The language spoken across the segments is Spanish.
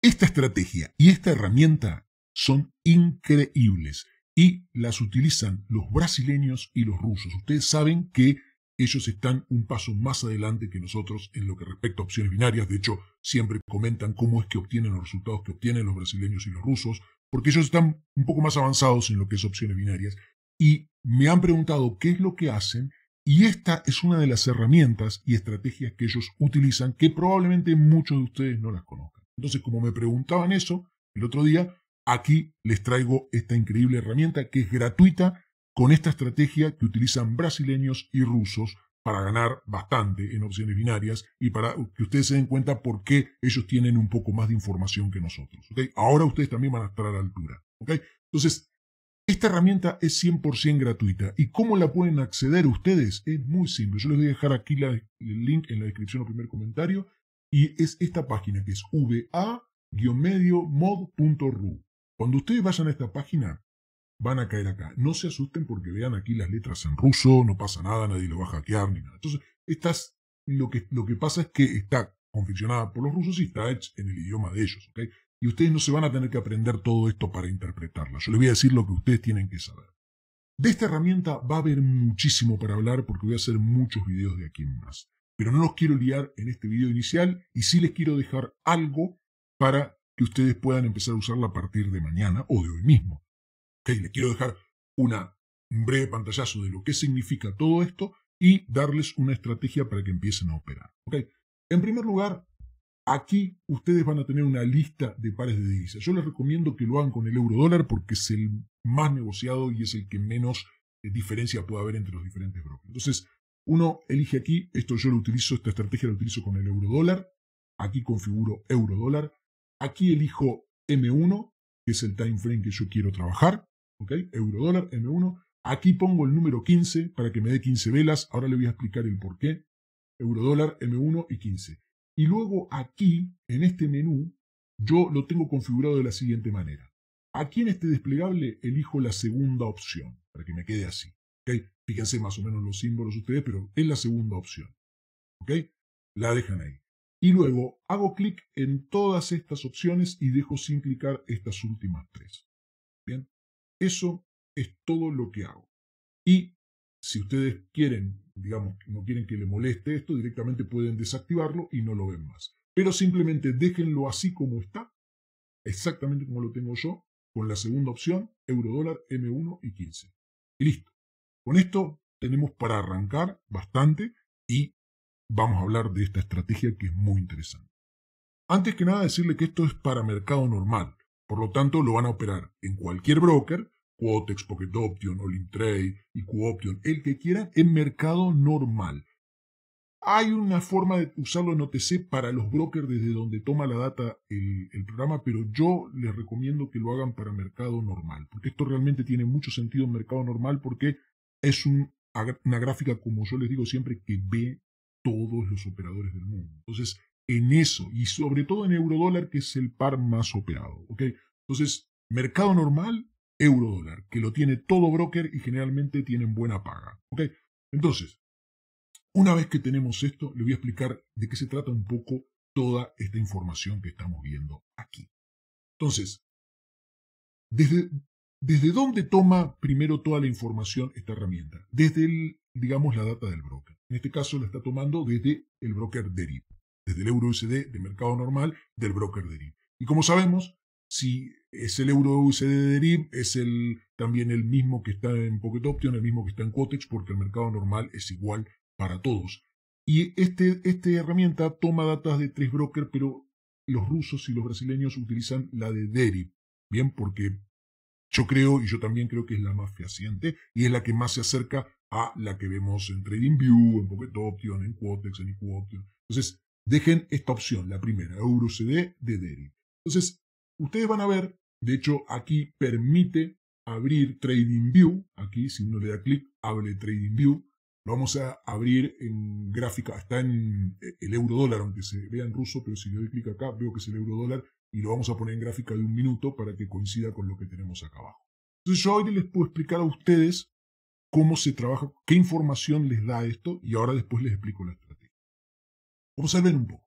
Esta estrategia y esta herramienta son increíbles y las utilizan los brasileños y los rusos. Ustedes saben que ellos están un paso más adelante que nosotros en lo que respecta a opciones binarias. De hecho, siempre comentan cómo es que obtienen los resultados que obtienen los brasileños y los rusos, porque ellos están un poco más avanzados en lo que es opciones binarias. Y me han preguntado qué es lo que hacen, y esta es una de las herramientas y estrategias que ellos utilizan que probablemente muchos de ustedes no las conozcan. Entonces, como me preguntaban eso el otro día, aquí les traigo esta increíble herramienta que es gratuita con esta estrategia que utilizan brasileños y rusos para ganar bastante en opciones binarias y para que ustedes se den cuenta por qué ellos tienen un poco más de información que nosotros. ¿okay? Ahora ustedes también van a estar a la altura. ¿okay? Entonces, esta herramienta es 100% gratuita. ¿Y cómo la pueden acceder ustedes? Es muy simple. Yo les voy a dejar aquí el link en la descripción o primer comentario y es esta página que es va-mod.ru. Cuando ustedes vayan a esta página, van a caer acá. No se asusten porque vean aquí las letras en ruso, no pasa nada, nadie lo va a hackear ni nada. Entonces, lo, que, lo que pasa es que está confeccionada por los rusos y está en el idioma de ellos. Y ustedes no se van a tener que aprender todo esto para interpretarla. Yo les voy a decir lo que ustedes tienen que saber. De esta herramienta va a haber muchísimo para hablar porque voy a hacer muchos videos de aquí en más pero no los quiero liar en este video inicial y sí les quiero dejar algo para que ustedes puedan empezar a usarla a partir de mañana o de hoy mismo. Okay, les quiero dejar una, un breve pantallazo de lo que significa todo esto y darles una estrategia para que empiecen a operar. Okay. En primer lugar, aquí ustedes van a tener una lista de pares de divisas. Yo les recomiendo que lo hagan con el euro dólar porque es el más negociado y es el que menos eh, diferencia puede haber entre los diferentes brokers. Entonces, uno elige aquí, esto yo lo utilizo, esta estrategia la utilizo con el eurodólar, aquí configuro eurodólar, aquí elijo M1, que es el time frame que yo quiero trabajar, ¿ok? Eurodólar M1, aquí pongo el número 15 para que me dé 15 velas, ahora le voy a explicar el por qué, eurodólar M1 y 15. Y luego aquí, en este menú, yo lo tengo configurado de la siguiente manera. Aquí en este desplegable elijo la segunda opción, para que me quede así. Fíjense más o menos los símbolos ustedes, pero es la segunda opción. ¿Ok? La dejan ahí. Y luego hago clic en todas estas opciones y dejo sin clicar estas últimas tres. Bien, eso es todo lo que hago. Y si ustedes quieren, digamos, no quieren que le moleste esto, directamente pueden desactivarlo y no lo ven más. Pero simplemente déjenlo así como está, exactamente como lo tengo yo, con la segunda opción, euro dólar, M1 y 15. Y listo. Con esto tenemos para arrancar bastante y vamos a hablar de esta estrategia que es muy interesante. Antes que nada decirle que esto es para mercado normal, por lo tanto lo van a operar en cualquier broker, Quotex, Pocket Option, Olimtrade, Option, el que quieran, en mercado normal. Hay una forma de usarlo en OTC para los brokers desde donde toma la data el, el, programa, pero yo les recomiendo que lo hagan para mercado normal, porque esto realmente tiene mucho sentido en mercado normal porque es una gráfica, como yo les digo siempre, que ve todos los operadores del mundo. Entonces, en eso, y sobre todo en eurodólar, que es el par más operado. ¿okay? Entonces, mercado normal, eurodólar, que lo tiene todo broker y generalmente tienen buena paga. Entonces, una vez que tenemos esto, le voy a explicar de qué se trata un poco toda esta información que estamos viendo aquí. Entonces, desde, ¿Desde dónde toma primero toda la información esta herramienta? Desde, el, digamos, la data del broker. En este caso la está tomando desde el broker Deriv. desde el euro USD de mercado normal del broker Derib. Y como sabemos, si es el euro USD Derib es el, también el mismo que está en Pocket Option, el mismo que está en Cotex, porque el mercado normal es igual para todos. Y este, esta herramienta toma datos de tres brokers, pero los rusos y los brasileños utilizan la de DERIP, bien, porque yo creo, y yo también creo que es la más fehaciente, y es la que más se acerca a la que vemos en TradingView, en Pocket Option, en Quotex, en Equoption. Entonces, dejen esta opción, la primera, EuroCD de Derry. Entonces, ustedes van a ver, de hecho, aquí permite abrir TradingView. Aquí, si uno le da clic, abre TradingView. Lo vamos a abrir en gráfica, está en eh, el euro dólar, aunque se vea en ruso, pero si le doy clic acá, veo que es el euro dólar y lo vamos a poner en gráfica de un minuto para que coincida con lo que tenemos acá abajo. Entonces yo hoy les puedo explicar a ustedes cómo se trabaja, qué información les da esto y ahora después les explico la estrategia. Vamos a ver un poco.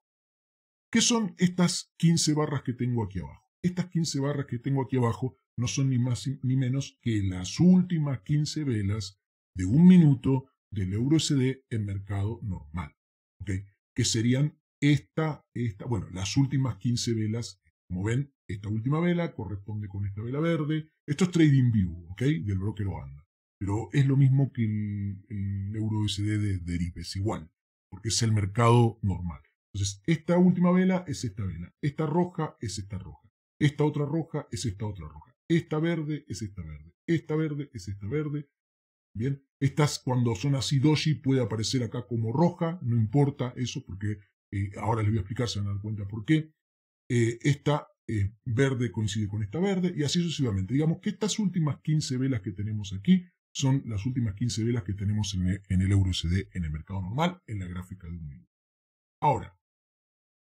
¿Qué son estas 15 barras que tengo aquí abajo? Estas 15 barras que tengo aquí abajo no son ni más ni menos que las últimas 15 velas de un minuto del euro SD en mercado normal. ¿ok? Que serían esta, esta, bueno, las últimas 15 velas como ven, esta última vela corresponde con esta vela verde. Esto es Trading View, ¿ok? Del broker Oanda. Pero es lo mismo que el, euro USD de, deripes es igual, porque es el mercado normal. Entonces, esta última vela es esta vela. Esta roja es esta roja. Esta otra roja es esta otra roja. Esta verde es esta verde. Esta verde es esta verde. Bien, estas cuando son así doji puede aparecer acá como roja, no importa eso porque eh, ahora les voy a explicar, se van a dar cuenta por qué. Eh, esta eh, verde coincide con esta verde y así sucesivamente. Digamos que estas últimas 15 velas que tenemos aquí son las últimas 15 velas que tenemos en el, euro en el mercado normal, en la gráfica de un minuto. Ahora,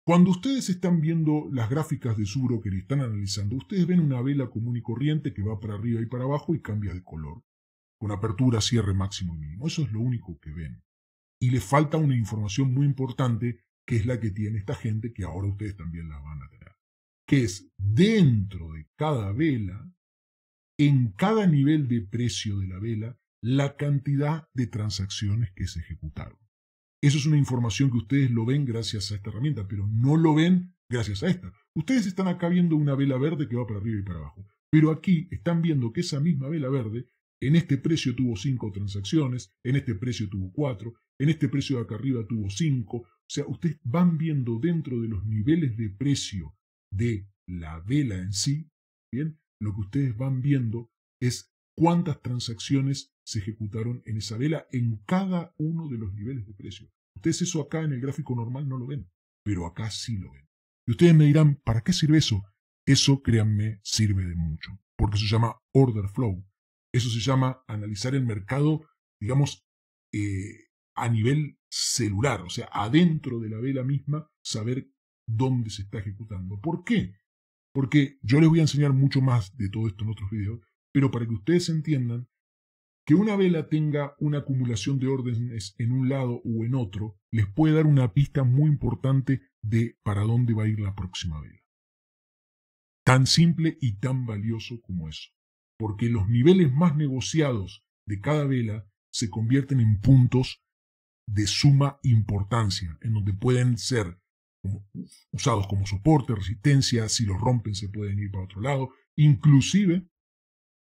cuando ustedes están viendo las gráficas de su que le están analizando, ustedes ven una vela común y corriente que va para arriba y para abajo y cambia de color, con apertura, cierre máximo y mínimo. Eso es lo único que ven. Y le falta una información muy importante que es la que tiene esta gente, que ahora ustedes también la van a tener, que es dentro de cada vela, en cada nivel de precio de la vela, la cantidad de transacciones que se ejecutaron. Eso es una información que ustedes lo ven gracias a esta herramienta, pero no lo ven gracias a esta. Ustedes están acá viendo una vela verde que va para arriba y para abajo, pero aquí están viendo que esa misma vela verde en este precio tuvo cinco transacciones, en este precio tuvo cuatro, en este precio de acá arriba tuvo cinco, o sea, ustedes van viendo dentro de los niveles de precio de la vela en sí, ¿bien? Lo que ustedes van viendo es cuántas transacciones se ejecutaron en esa vela en cada uno de los niveles de precio. Ustedes eso acá en el gráfico normal no lo ven, pero acá sí lo ven. Y ustedes me dirán, ¿para qué sirve eso? Eso, créanme, sirve de mucho, porque se llama order flow. Eso se llama analizar el mercado, digamos, eh, a nivel celular, o sea, adentro de la vela misma, saber dónde se está ejecutando. ¿Por qué? Porque yo les voy a enseñar mucho más de todo esto en otros videos, pero para que ustedes entiendan que una vela tenga una acumulación de órdenes en un lado o en otro, les puede dar una pista muy importante de para dónde va a ir la próxima vela. Tan simple y tan valioso como eso. Porque los niveles más negociados de cada vela se convierten en puntos de suma importancia, en donde pueden ser usados como soporte, resistencia, si los rompen se pueden ir para otro lado, inclusive,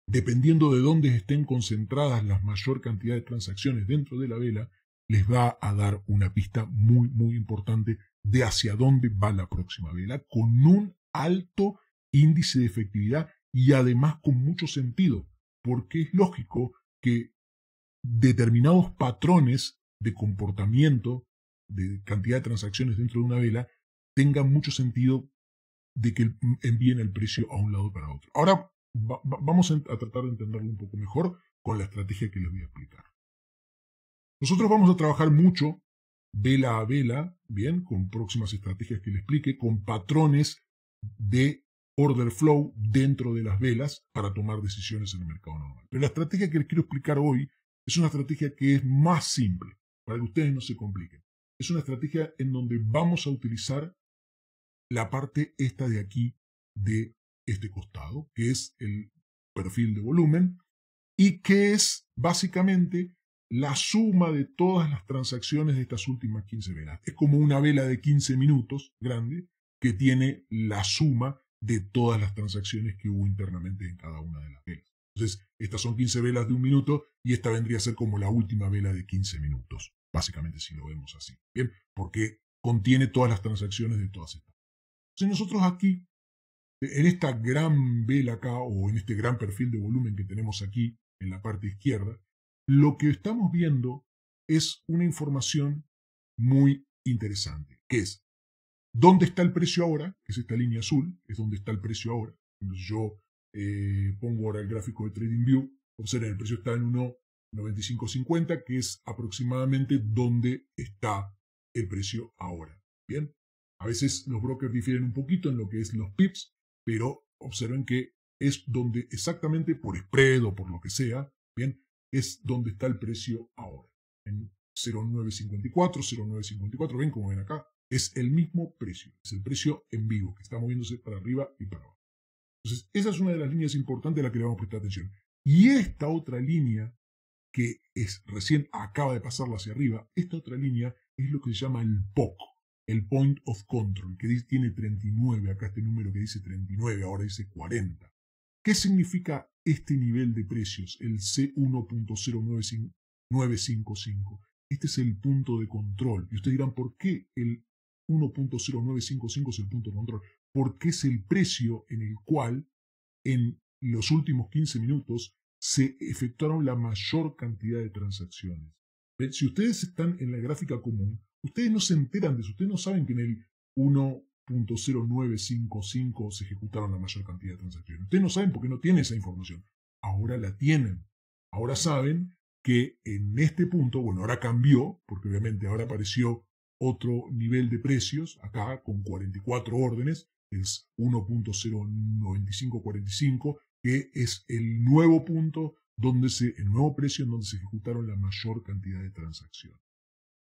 dependiendo de dónde estén concentradas las mayor cantidad de transacciones dentro de la vela, les va a dar una pista muy, muy importante de hacia dónde va la próxima vela, con un alto índice de efectividad y además con mucho sentido, porque es lógico que determinados patrones de comportamiento, de cantidad de transacciones dentro de una vela, tenga mucho sentido de que envíen el precio a un lado para otro. Ahora vamos a tratar de entenderlo un poco mejor con la estrategia que les voy a explicar. Nosotros vamos a trabajar mucho vela a vela, bien, con próximas estrategias que les explique, con patrones de order flow dentro de las velas para tomar decisiones en el mercado normal. Pero la estrategia que les quiero explicar hoy es una estrategia que es más simple para que ustedes no se compliquen. Es una estrategia en donde vamos a utilizar la parte esta de aquí de este costado, que es el perfil de volumen, y que es básicamente la suma de todas las transacciones de estas últimas 15 velas. Es como una vela de 15 minutos grande que tiene la suma de todas las transacciones que hubo internamente en cada una de las velas. Entonces, estas son 15 velas de un minuto y esta vendría a ser como la última vela de 15 minutos, básicamente si lo vemos así. Bien, porque contiene todas las transacciones de todas estas. Entonces nosotros aquí, en esta gran vela acá o en este gran perfil de volumen que tenemos aquí en la parte izquierda, lo que estamos viendo es una información muy interesante, que es dónde está el precio ahora, que es esta línea azul, es donde está el precio ahora. Entonces yo eh, pongo ahora el gráfico de TradingView. Observen, el precio está en 1.9550, que es aproximadamente donde está el precio ahora. Bien, a veces los brokers difieren un poquito en lo que es los pips, pero observen que es donde exactamente por spread o por lo que sea, bien, es donde está el precio ahora. En 0,954, 0,954, ven como ven acá, es el mismo precio, es el precio en vivo, que está moviéndose para arriba y para abajo. Entonces, esa es una de las líneas importantes a la que le vamos a prestar atención. Y esta otra línea, que es recién acaba de pasarla hacia arriba, esta otra línea es lo que se llama el POC, el Point of Control, que tiene 39, acá este número que dice 39, ahora dice 40. ¿Qué significa este nivel de precios, el c 10955 Este es el punto de control. Y ustedes dirán, ¿por qué el 1.0955 es el punto de control? porque es el precio en el cual en los últimos 15 minutos se efectuaron la mayor cantidad de transacciones. Si ustedes están en la gráfica común, ustedes no se enteran de eso, ustedes no saben que en el 1.0955 se ejecutaron la mayor cantidad de transacciones. Ustedes no saben porque no tienen esa información. Ahora la tienen. Ahora saben que en este punto, bueno, ahora cambió, porque obviamente ahora apareció otro nivel de precios, acá con 44 órdenes, es 1.09545, que es el nuevo punto donde se, el nuevo precio en donde se ejecutaron la mayor cantidad de transacciones.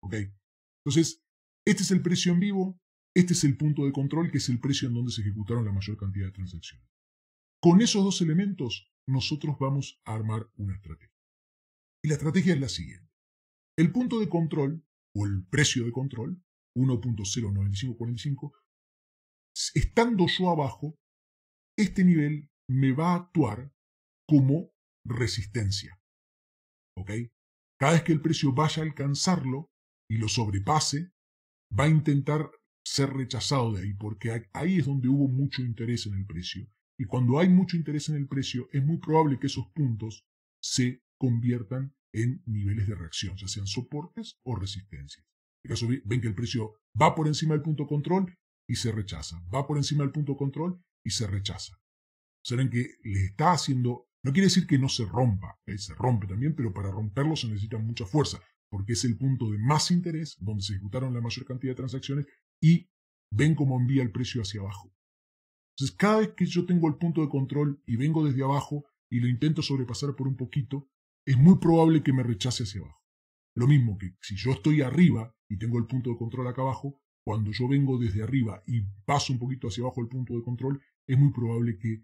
Entonces, este es el precio en vivo, este es el punto de control, que es el precio en donde se ejecutaron la mayor cantidad de transacciones. Con esos dos elementos, nosotros vamos a armar una estrategia. Y la estrategia es la siguiente. El punto de control, o el precio de control, 1.09545, estando yo abajo, este nivel me va a actuar como resistencia. ¿Ok? Cada vez que el precio vaya a alcanzarlo y lo sobrepase, va a intentar ser rechazado de ahí, porque ahí es donde hubo mucho interés en el precio. Y cuando hay mucho interés en el precio, es muy probable que esos puntos se conviertan en niveles de reacción, ya sean soportes o resistencias. En caso ven que el precio va por encima del punto control y se rechaza. Va por encima del punto control y se rechaza. Serán que le está haciendo, no quiere decir que no se rompa, eh, se rompe también, pero para romperlo se necesita mucha fuerza, porque es el punto de más interés, donde se ejecutaron la mayor cantidad de transacciones y ven cómo envía el precio hacia abajo. Entonces, cada vez que yo tengo el punto de control y vengo desde abajo y lo intento sobrepasar por un poquito, es muy probable que me rechace hacia abajo. Lo mismo que si yo estoy arriba y tengo el punto de control acá abajo, cuando yo vengo desde arriba y paso un poquito hacia abajo el punto de control, es muy probable que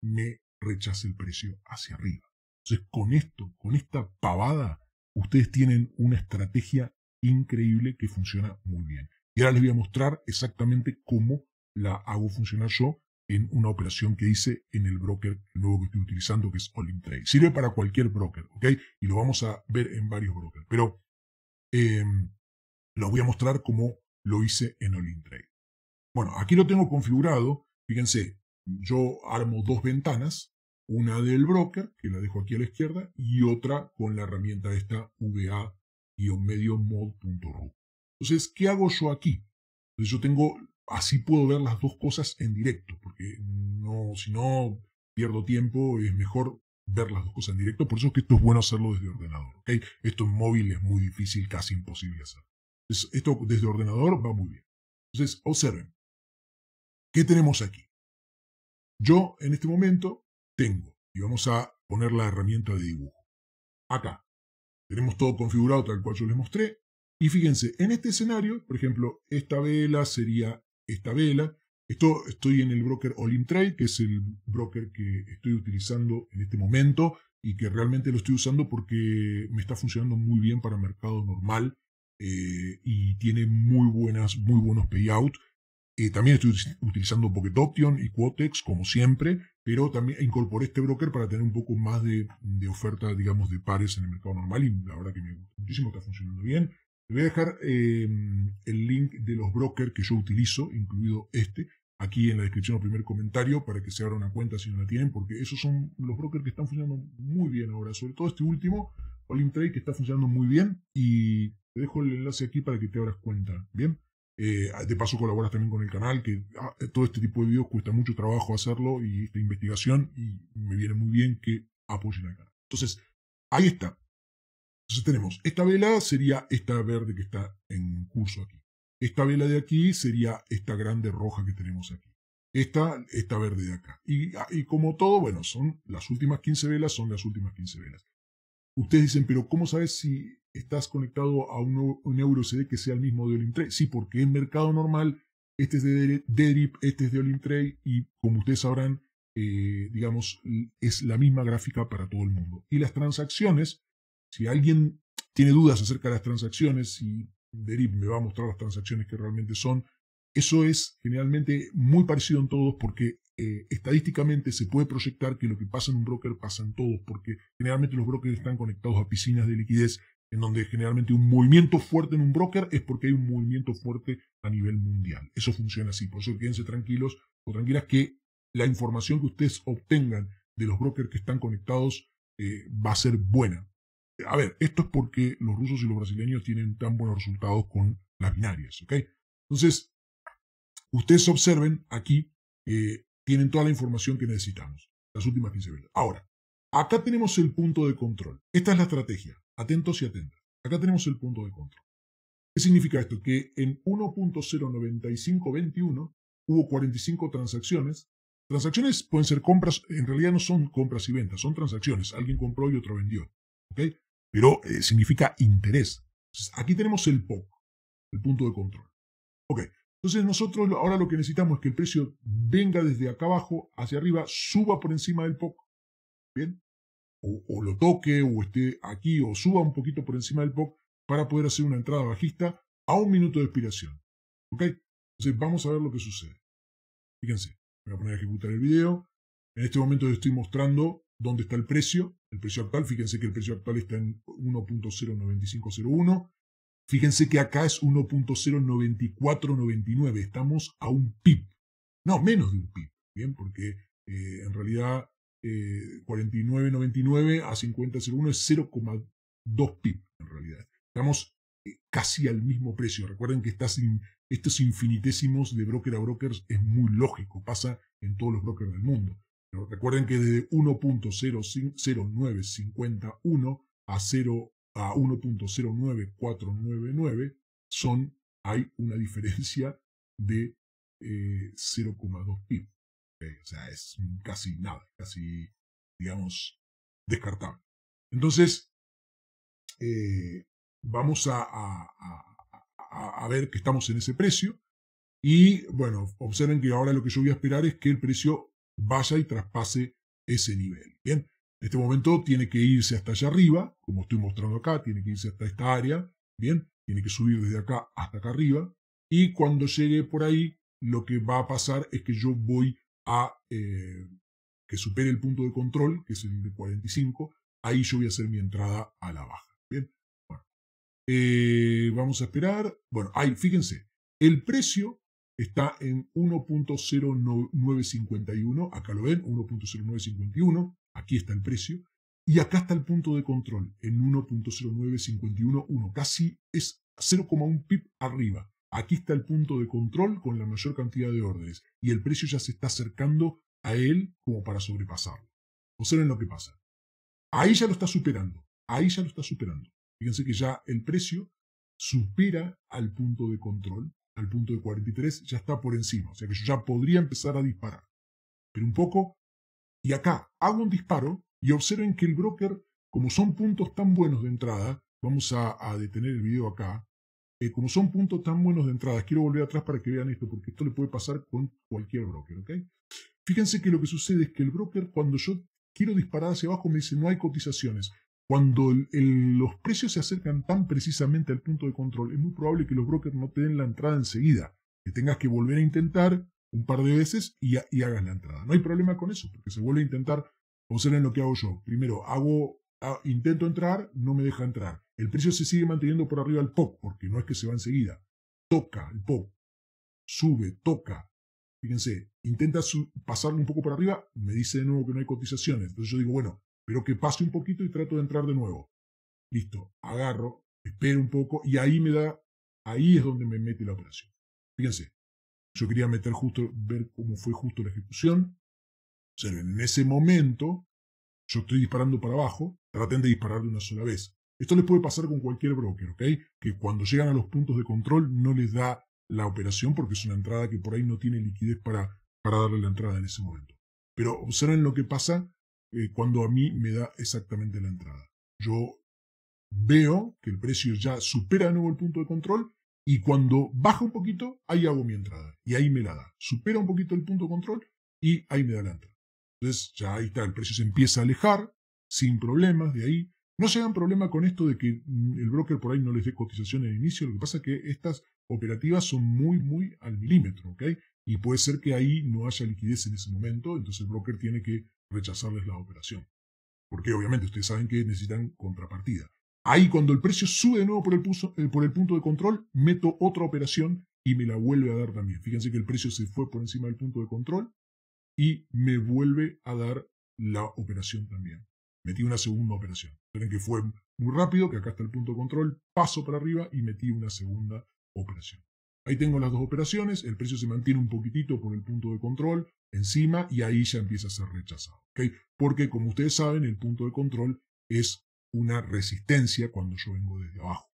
me rechace el precio hacia arriba. Entonces, con esto, con esta pavada, ustedes tienen una estrategia increíble que funciona muy bien. Y ahora les voy a mostrar exactamente cómo la hago funcionar yo en una operación que hice en el broker nuevo que estoy utilizando, que es In Trade. Sirve para cualquier broker, ¿ok? Y lo vamos a ver en varios brokers. Pero eh, voy a mostrar cómo lo hice en in Trade. Bueno, aquí lo tengo configurado. Fíjense, yo armo dos ventanas, una del broker, que la dejo aquí a la izquierda, y otra con la herramienta esta va-mediomod.ru. Entonces, ¿qué hago yo aquí? Entonces yo tengo, así puedo ver las dos cosas en directo, porque no, si no pierdo tiempo, es mejor ver las dos cosas en directo, por eso es que esto es bueno hacerlo desde ordenador, Esto en móvil es muy difícil, casi imposible hacerlo esto desde ordenador va muy bien. Entonces, observen. ¿Qué tenemos aquí? Yo en este momento tengo, y vamos a poner la herramienta de dibujo. Acá. Tenemos todo configurado tal cual yo les mostré. Y fíjense, en este escenario, por ejemplo, esta vela sería esta vela. Esto, estoy en el broker Trade, que es el broker que estoy utilizando en este momento y que realmente lo estoy usando porque me está funcionando muy bien para mercado normal eh, y tiene muy, buenas, muy buenos payouts. Eh, también estoy utilizando Pocket Option y Quotex, como siempre, pero también incorporé este broker para tener un poco más de, oferta, digamos, de pares en el mercado normal y la verdad que me gusta muchísimo, está funcionando bien. Te voy a dejar em, el link de los brokers que yo utilizo, incluido este, aquí en la descripción o primer comentario para que se abra una cuenta si no la tienen, porque esos son los brokers que están funcionando muy bien ahora, sobre todo este último, Olymp que está funcionando muy bien y te dejo el enlace aquí para que te abras cuenta. Bien. Eh, ah, de paso colaboras también con el canal, que ah, todo este tipo de videos cuesta mucho trabajo hacerlo y esta investigación, y me viene muy bien que apoyen al canal. Entonces, ahí está. Entonces tenemos, esta vela sería esta verde que está en curso aquí. Esta vela de aquí sería esta grande roja que tenemos aquí. Esta, esta verde de acá. Y, ah, y como todo, bueno, son las últimas 15 velas, son las últimas 15 velas. Ustedes dicen, pero ¿cómo sabes si estás conectado a un, EuroCD euro CD que sea el mismo de Olimtrade? Sí, porque en mercado normal, este es de Derip, este es de Trade y como ustedes sabrán, eh, digamos, es la misma gráfica para todo el mundo. Y las transacciones, si alguien tiene dudas acerca de las transacciones, y Derip me va a mostrar las transacciones que realmente son, eso es generalmente muy parecido en todos porque eh, estadísticamente se puede proyectar que lo que pasa en un broker pasa en todos, porque generalmente los brokers están conectados a piscinas de liquidez, en donde generalmente un movimiento fuerte en un broker es porque hay un movimiento fuerte a nivel mundial. Eso funciona así, por eso quédense tranquilos o tranquilas que la información que ustedes obtengan de los brokers que están conectados eh, va a ser buena. A ver, esto es porque los rusos y los brasileños tienen tan buenos resultados con las binarias, ¿ok? Entonces, Ustedes observen aquí, eh, tienen toda la información que necesitamos, las últimas 15 velas. Ahora, acá tenemos el punto de control. Esta es la estrategia, atentos y atentas. Acá tenemos el punto de control. ¿Qué significa esto? Que en 1.09521 hubo 45 transacciones. Transacciones pueden ser compras, en realidad no son compras y ventas, son transacciones. Alguien compró y otro vendió. ¿Ok? Pero eh, significa interés. aquí tenemos el POC, el punto de control. ¿Ok? Entonces nosotros ahora lo que necesitamos es que el precio venga desde acá abajo hacia arriba, suba por encima del POC, ¿bien? O, lo toque, o esté aquí, o suba un poquito por encima del POC para poder hacer una entrada bajista a un minuto de expiración. ¿Ok? Entonces vamos a ver lo que sucede. Fíjense, voy a poner a ejecutar el video. En este momento les estoy mostrando dónde está el precio, el precio actual. Fíjense que el precio actual está en 1.09501. Fíjense que acá es 1.09499, estamos a un PIB, no, menos de un PIB, ¿bien? Porque eh, en realidad 49.99 eh, a 50.01 es 0,2 PIB, en realidad. Estamos eh, casi al mismo precio. Recuerden que estos infinitésimos de broker a brokers es muy lógico, pasa en todos los brokers del mundo. recuerden que desde 1.00951 a 0, a 1.09499 son, hay una diferencia de 0,2 eh, pip. Eh, o sea, es casi nada, casi, digamos, descartable. Entonces, eh, vamos a, a, a, a, ver que estamos en ese precio. Y bueno, observen que ahora lo que yo voy a esperar es que el precio vaya y traspase ese nivel. Bien, en este momento tiene que irse hasta allá arriba, como estoy mostrando acá, tiene que irse hasta esta área, ¿bien? Tiene que subir desde acá hasta acá arriba. Y cuando llegue por ahí, lo que va a pasar es que yo voy a eh, que supere el punto de control, que es el de 45. Ahí yo voy a hacer mi entrada a la baja. ¿bien? Eh, vamos a esperar. Bueno, ahí, fíjense, el precio está en 1.0951. Acá lo ven, 1.0951. Aquí está el precio. Y acá está el punto de control, en 1.09511, casi es 0,1 pip arriba. Aquí está el punto de control con la mayor cantidad de órdenes y el precio ya se está acercando a él como para sobrepasarlo. Observen lo que pasa. Ahí ya lo está superando, ahí ya lo está superando. Fíjense que ya el precio supera al punto de control, al punto de 43, ya está por encima. O sea que yo ya podría empezar a disparar. Pero un poco y acá hago un disparo y observen que el broker, como son puntos tan buenos de entrada, vamos a, detener el video acá, eh, como son puntos tan buenos de entrada, quiero volver atrás para que vean esto, porque esto le puede pasar con cualquier broker, ¿ok? Fíjense que lo que sucede es que el broker, cuando yo quiero disparar hacia abajo, me dice no hay cotizaciones. Cuando los precios se acercan tan precisamente al punto de control, es muy probable que los brokers no te den la entrada enseguida, que tengas que volver a intentar un par de veces y, hagas la entrada. No hay problema con eso, porque se vuelve a intentar, en lo que hago yo. Primero, hago, intento entrar, no me deja entrar. El precio se sigue manteniendo por arriba del POP, porque no es que se va enseguida. Toca el POP, sube, toca. Fíjense, intenta pasarlo un poco por arriba, me dice de nuevo que no hay cotizaciones. Entonces yo digo, bueno, pero que pase un poquito y trato de entrar de nuevo. Listo, agarro, espero un poco y ahí me da, ahí es donde me mete la operación. Fíjense, yo quería meter justo, ver cómo fue justo la ejecución. Observen, en ese momento yo estoy disparando para abajo, traten de dispararle una sola vez. Esto les puede pasar con cualquier broker, ¿ok? Que cuando llegan a los puntos de control no les da la operación porque es una entrada que por ahí no tiene liquidez para, para darle la entrada en ese momento. Pero observen lo que pasa eh, cuando a mí me da exactamente la entrada. Yo veo que el precio ya supera de nuevo el punto de control y cuando baja un poquito, ahí hago mi entrada y ahí me la da. Supera un poquito el punto control y ahí me da la entrada. Entonces ya ahí está, el precio se empieza a alejar sin problemas de ahí. No se hagan problema con esto de que mm, el broker por ahí no les dé cotización al inicio, lo que pasa es que estas operativas son muy, muy al milímetro, Y puede ser que ahí no haya liquidez en ese momento, entonces el broker tiene que rechazarles la operación. Porque obviamente ustedes saben que necesitan contrapartida. Ahí cuando el precio sube de nuevo eh, por el, punto de control, meto otra operación y me la vuelve a dar también. Fíjense que el precio se fue por encima del punto de control y me vuelve a dar la operación también. Metí una segunda operación. Miren que fue muy rápido, que acá está el punto de control, paso para arriba y metí una segunda operación. Ahí tengo las dos operaciones, el precio se mantiene un poquitito por el punto de control encima y ahí ya empieza a ser rechazado. Porque como ustedes saben, el punto de control es una resistencia cuando yo vengo desde abajo.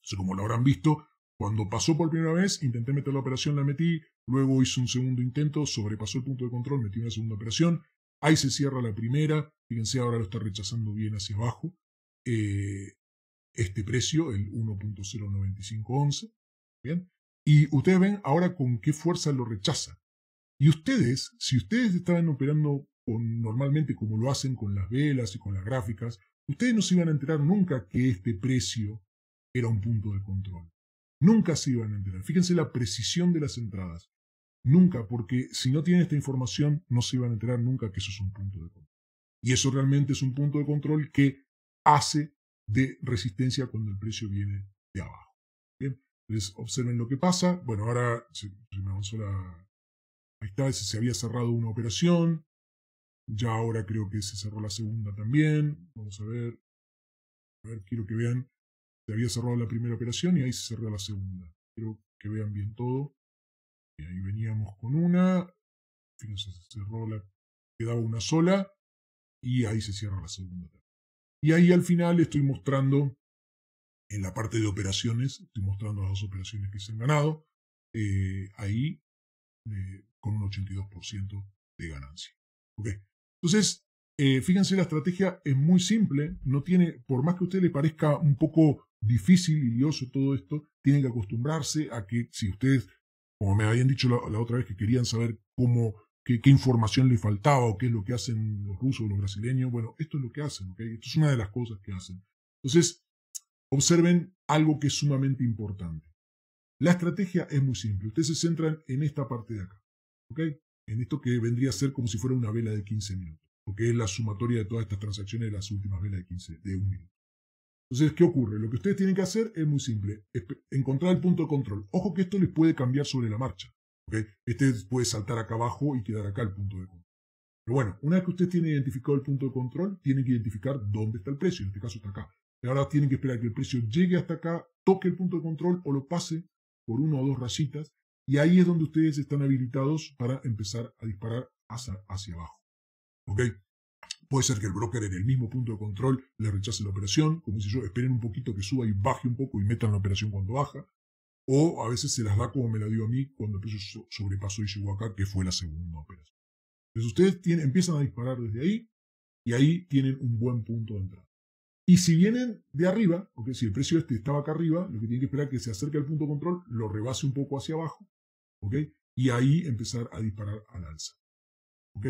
Entonces, como lo habrán visto, cuando pasó por primera vez, intenté meter la operación, la metí, luego hice un segundo intento, sobrepasó el punto de control, metí una segunda operación, ahí se cierra la primera, fíjense ahora lo está rechazando bien hacia abajo, eh, este precio, el 1.09511, ¿bien? Y ustedes ven ahora con qué fuerza lo rechaza. Y ustedes, si ustedes estaban operando normalmente como lo hacen con las velas y con las gráficas, Ustedes no se iban a enterar nunca que este precio era un punto de control. Nunca se iban a enterar. Fíjense la precisión de las entradas. Nunca, porque si no tienen esta información, no se iban a enterar nunca que eso es un punto de control. Y eso realmente es un punto de control que hace de resistencia cuando el precio viene de abajo. ¿Bien? Entonces, observen lo que pasa. Bueno, ahora se, se me avanzó la... Ahí está, se había cerrado una operación, ya ahora creo que se cerró la segunda también. Vamos a ver. A ver, quiero que vean. Se había cerrado la primera operación y ahí se cerró la segunda. Quiero que vean bien todo. Y ahí veníamos con una. final se cerró la. Quedaba una sola. Y ahí se cierra la segunda. Y ahí al final estoy mostrando, en la parte de operaciones, estoy mostrando las dos operaciones que se han ganado. Eh, ahí eh, con un 82% de ganancia. ¿Okay? Entonces, eh, fíjense, la estrategia es muy simple, no tiene, por más que a usted le parezca un poco difícil y lioso todo esto, tienen que acostumbrarse a que si ustedes, como me habían dicho la, otra vez que querían saber cómo, qué, información le faltaba o qué es lo que hacen los rusos o los brasileños, bueno, esto es lo que hacen, Esto es una de las cosas que hacen. Entonces, observen algo que es sumamente importante. La estrategia es muy simple, ustedes se centran en esta parte de acá, ¿Ok? en esto que vendría a ser como si fuera una vela de 15 minutos, porque es la sumatoria de todas estas transacciones de las últimas velas de 15, de un minuto. Entonces, ¿qué ocurre? Lo que ustedes tienen que hacer es muy simple, encontrar el punto de control. Ojo que esto les puede cambiar sobre la marcha. ¿okay? Este puede saltar acá abajo y quedar acá el punto de control. Pero bueno, una vez que ustedes tienen identificado el punto de control, tienen que identificar dónde está el precio, en este caso está acá. Y ahora tienen que esperar que el precio llegue hasta acá, toque el punto de control o lo pase por uno o dos rayitas y ahí es donde ustedes están habilitados para empezar a disparar hacia, hacia abajo. ¿Ok? Puede ser que el broker en el mismo punto de control le rechace la operación, como dice yo, esperen un poquito que suba y baje un poco y metan la operación cuando baja. O a veces se las da como me la dio a mí cuando el precio sobrepasó y llegó acá, que fue la segunda operación. Entonces ustedes empiezan a disparar desde ahí y ahí tienen un buen punto de entrada. Y si vienen de arriba, porque si el precio este estaba acá arriba, lo que tienen que esperar es que se acerque al punto control, lo rebase un poco hacia abajo, ¿ok? Y ahí empezar a disparar al alza, ¿ok?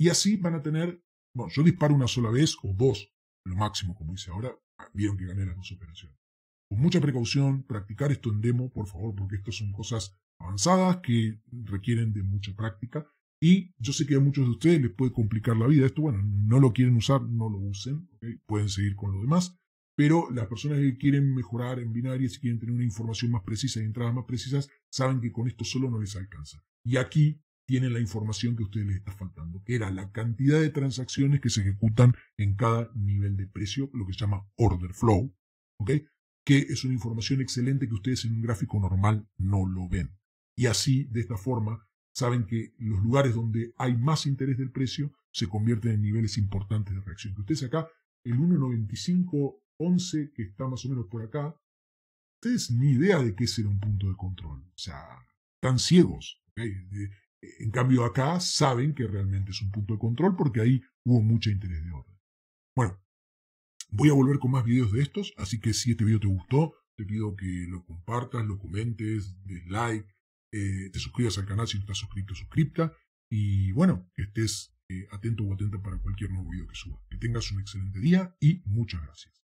Y así van a tener, bueno, yo disparo una sola vez o dos, lo máximo, como hice ahora, vieron que gané la dos Con mucha precaución, practicar esto en demo, por favor, porque estas son cosas avanzadas que requieren de mucha práctica y yo sé que a muchos de ustedes les puede complicar la vida esto. Bueno, no lo quieren usar, no lo usen. Pueden seguir con lo demás. Pero las personas que quieren mejorar en binarias y quieren tener una información más precisa y entradas más precisas, saben que con esto solo no les alcanza. Y aquí tienen la información que a ustedes les está faltando, que era la cantidad de transacciones que se ejecutan en cada nivel de precio, lo que se llama order flow, que es una información excelente que ustedes en un gráfico normal no lo ven. Y así, de esta forma, saben que los lugares donde hay más interés del precio se convierten en niveles importantes de reacción. ustedes acá, el 1.95.11, que está más o menos por acá, ustedes ni idea de qué será un punto de control. O sea, están ciegos. En cambio, acá saben que realmente es un punto de control porque ahí hubo mucho interés de orden. Bueno, voy a volver con más videos de estos, así que si este video te gustó, te pido que lo compartas, lo comentes, des like, eh, te suscribas al canal si no estás suscrito, suscripta. Y bueno, que estés eh, atento o atenta para cualquier nuevo video que suba. Que tengas un excelente día y muchas gracias.